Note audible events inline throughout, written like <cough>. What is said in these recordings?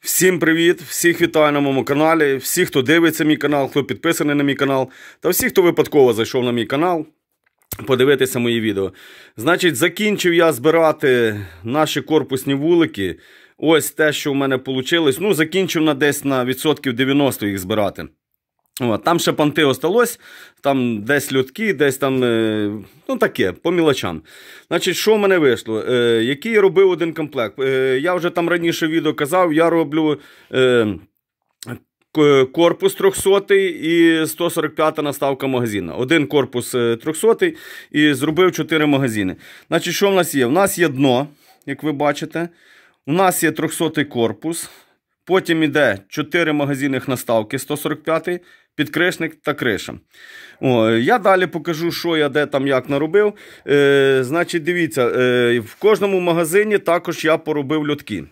Всім привіт! Всіх вітаю на моєму каналі, всіх, хто дивиться мій канал, хто підписаний на мій канал, та всіх, хто випадково зайшов на мій канал, подивитися мої відео. Значить, закінчив я збирати наші корпусні вулики. Ось те, що в мене вийшло. Ну, закінчив на десь на відсотків 90 їх збирати. От, Там ще понти осталось, там десь людки, десь там е, ну таке, по мілочам. Значить, що в мене вийшло? Е, Який я робив один комплект? Е, Я вже там раніше відео казав, я роблю Е, корпус 300 і 145 наставка магазина. Один корпус 300 е, і зробив 4 магазини. Значить, що в нас є? У нас є дно, як ви бачите. У нас є 300 корпус. Потім іде 4 магазинних наставки 145 Підкресник та криша. О, Я далі покажу, що я де там як наробив. Е, Значить, дивіться, е, в кожному магазині також я поробив льотки.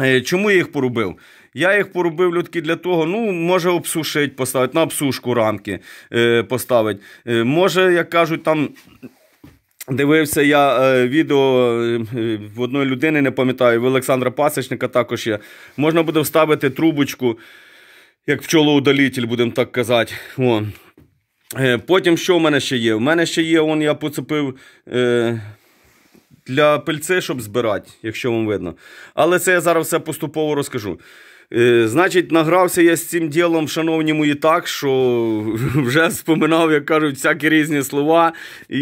Е, чому я їх поробив? Я їх поробив людки для того, ну, може обсушити, поставити, на обсушку рамки е, поставить. Е, може, як кажуть, там. Дивився я е, відео е, в одної людини, не пам'ятаю, в Олександра Пасічника також є. Можна буде вставити трубочку як пчолоудалітель, будемо так казати. О. Е, потім що в мене ще є? У мене ще є, вон я поцепив е, для пильце, щоб збирати, якщо вам видно. Але це я зараз все поступово розкажу. E, значить, награвся я з цим ділом, шановні мої, так, що <laughs> вже споминав, як кажуть, всякі різні слова. І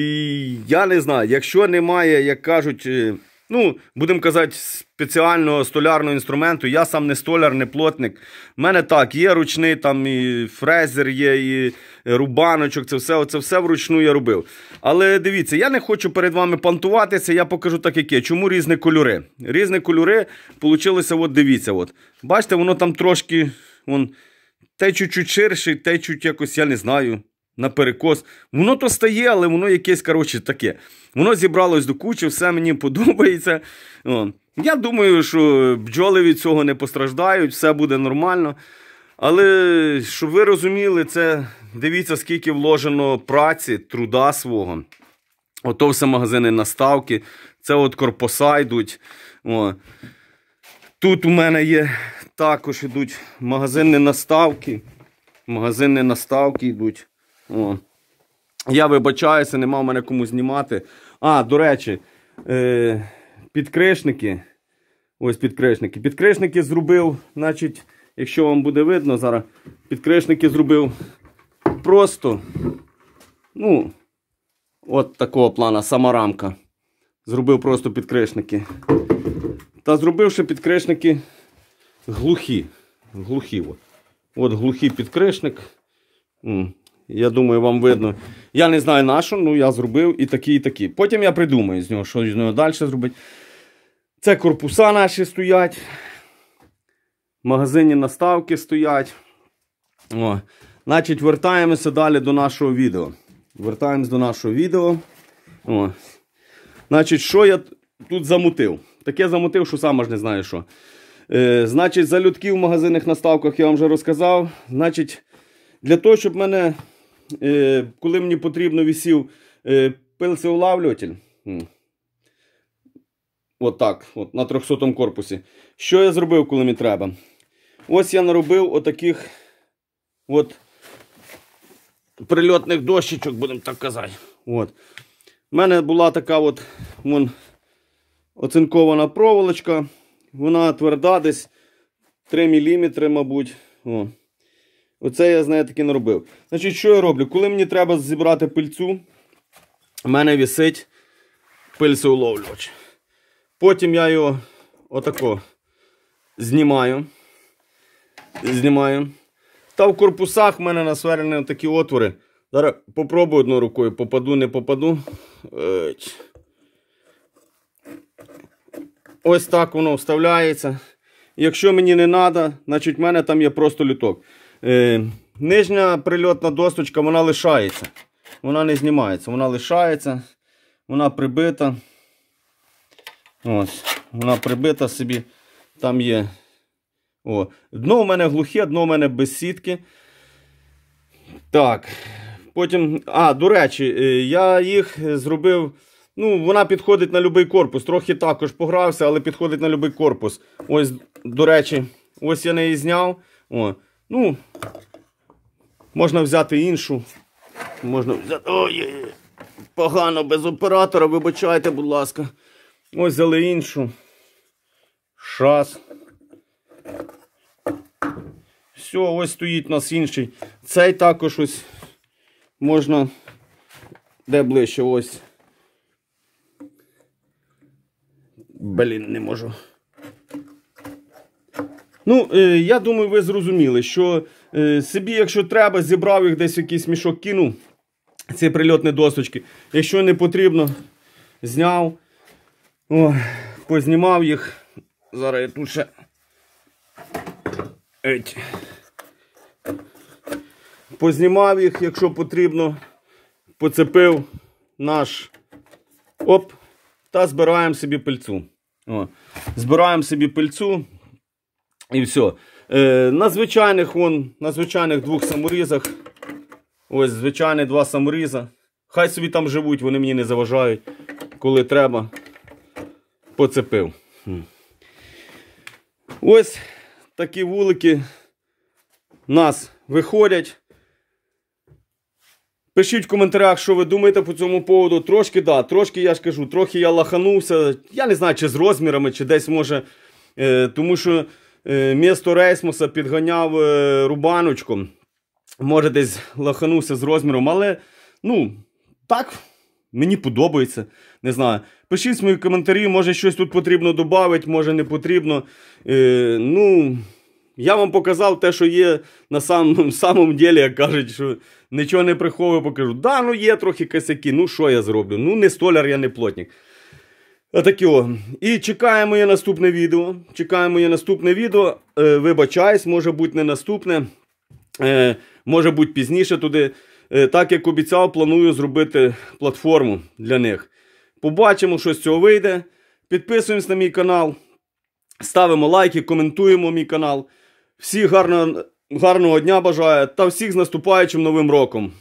я не знаю, якщо немає, як кажуть. Е, Ну, будемо казати, спеціального столярного інструменту. Я сам не столяр, не плотник. У мене так, є ручний, там і фрезер, є, і рубаночок, це все це все вручну я робив. Але дивіться, я не хочу перед вами пантуватися, я покажу так, яке. Чому різні кольори? Різні кольори получилися, от дивіться. от. Бачите, воно там трошки. вон, Те чуть-чуть ширше, те чуть якось, я не знаю наперекос. Воно то стає, але воно якесь, коротше, таке. Воно зібралось до кучі, все мені <laughs> подобається. Я думаю, що бджоли від цього не постраждають, все буде нормально. Але щоб ви розуміли, це дивіться, скільки вложено праці, труда свого. Ото все магазини наставки, це от корпуса йдуть. О. Тут у мене є також йдуть магазини наставки. Магазини наставки йдуть. О. Я вибачаюся, нема в мене кому знімати. А, до речі, е, підкришники. Ось підкришники. Підкришники зробив, значить, якщо вам буде видно, зараз підкришники зробив просто. Ну, от такого плана, сама рамка. Зробив просто підкришники. Та зробивши підкришники глухі. Глухі. От От глухий підкришник. Я думаю, вам видно. Я не знаю на що, ну я зробив і такі, і такі. Потім я придумаю з нього, що з нього далі зробити. Це корпуса наші стоять. В магазині наставки стоять. О. Значить, вертаємося далі до нашого відео. Вертаємось до нашого відео. О. Значить, що я тут замутив? Таке замутив, що сам аж не знаю що. Е, Значить, залюдки в магазинних наставках я вам вже розказав. Значить, для того, щоб мене Е, коли мені потрібно висів е, пилцеулавлюватель. От от на 300 корпусі. Що я зробив, коли мені треба? Ось я наробив отаких от прильотних дощечок, будемо так казати. От. У мене була така от вон, оцинкована проволочка. Вона тверда десь 3 мм, мабуть. О. Оце я знаєте, таки не робив. Значить, що я роблю? Коли мені треба зібрати пильцю, в мене вісить пильцеуловлювач. Потім я його отако знімаю. Знімаю. Та в корпусах в мене насверені такі отвори. Зараз попробую одною рукою, попаду, не попаду. Ось так воно вставляється. Якщо мені не треба, значить в мене там є просто люток. Е, нижня прильотна досточка вона лишається. Вона не знімається, вона лишається, вона прибита. Ось, Вона прибита собі. Там є. О, Дно у мене глухе, дно у мене без сітки. Так. Потім, а, до речі, е, я їх зробив. Ну, Вона підходить на будь-який корпус. Трохи також погрався, але підходить на будь-який корпус. Ось, до речі, ось я неї зняв. О, Ну, можна взяти іншу. Можна взяти. Ой, погано без оператора, вибачайте, будь ласка. Ось взяли іншу. Шас. Все, ось стоїть у нас інший. Цей також ось можна де ближче ось. Блін, не можу. Ну, е, я думаю, ви зрозуміли, що е, собі, якщо треба, зібрав їх десь якийсь мішок, кинув ці прильотні досочки. Якщо не потрібно, зняв, О, познімав їх. Зараз я тут ще. Еть. Познімав їх, якщо потрібно, поцепив наш оп, та збираємо собі пильцу. О, Збираємо собі пильцу. І все. Е, На звичайних вон, на звичайних двох саморізах. Ось звичайні два саморіза. Хай собі там живуть, вони мені не заважають. Коли треба, поцепив. Ось такі вулики нас виходять. Пишіть в коментарях, що ви думаєте по цьому поводу. Трошки, да, трошки, я ж кажу, трохи я лаханувся. Я не знаю, чи з розмірами, чи десь може. Е, Тому що Е, місто Рейсмуса підганяв е, рубаночком. Може, десь лоханувся з розміром, але ну, так, мені подобається. Не знаю. Пишіть свої коментарі, може щось тут потрібно додати, може не потрібно. Е, Ну, я вам показав те, що є на самому <laughs> самому ділі, як кажуть, що нічого не приховую, покажу. Да, ну є трохи косяки, ну що я зроблю? Ну, не столяр, я не плотник. Так його. І чекаємо я наступне відео. Чекаємо є наступне відео. Е, вибачаюсь, може бути не наступне, е, може бути пізніше туди. Е, так як обіцяв, планую зробити платформу для них. Побачимо, що з цього вийде. Підписуємось на мій канал, ставимо лайки, коментуємо мій канал. Всіх гарно, гарного дня бажаю та всіх з наступаючим новим роком!